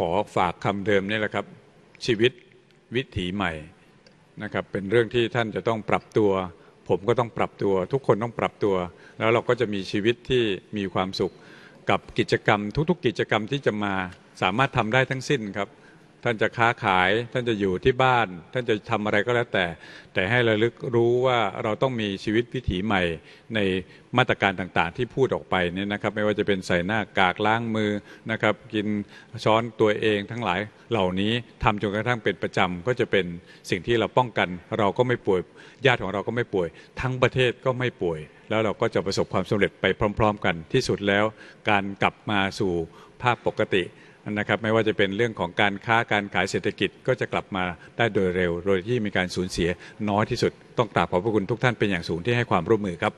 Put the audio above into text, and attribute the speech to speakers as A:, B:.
A: ขอฝากคำเดิมนี่แหละครับ ชีวิตวิถีใหม่นะครับ เป็นเรื่องที่ท่านจะต้องปรับตัว ผมก็ต้องปรับตัว ทุกคนต้องปรับตัว แล้วเราก็จะมีชีวิตที่มีความสุข กับกิจกรรมทุกๆ กิจกรรมที่จะมา สามารถทำได้ทั้งสิ้นครับท่านจะค้าขายท่านจะอยู่ที่บ้านท่านจะทำอะไรก็แล้วแต่ แต่ให้ระลึกรู้ว่าเราต้องมีชีวิตวิถีใหม่ในมาตรการต่างๆ ที่พูดออกไปเนี่ยนะครับไม่ว่าจะเป็นใส่หน้ากากล้างมือนะครับกินช้อนตัวเองทั้งหลายเหล่านี้ ทำจนกระทั่งเป็นประจำ ก็จะเป็นสิ่งที่เราป้องกัน เราก็ไม่ป่วยญาติของเราก็ไม่ป่วย ทั้งประเทศก็ไม่ป่วย แล้วเราก็จะประสบความสำเร็จไปพร้อม ๆ กันที่สุดแล้วการกลับมาสู่ภาพปกตินะครับไม่ว่าจะเป็นเรื่องของการค้าการขายเศรษฐกิจ ก็จะกลับมาได้โดยเร็ว โดยที่มีการสูญเสีย น้อยที่สุดต้องกราบขอบพระคุณทุกท่านเป็นอย่างสูงที่ให้ความร่วมมือครับ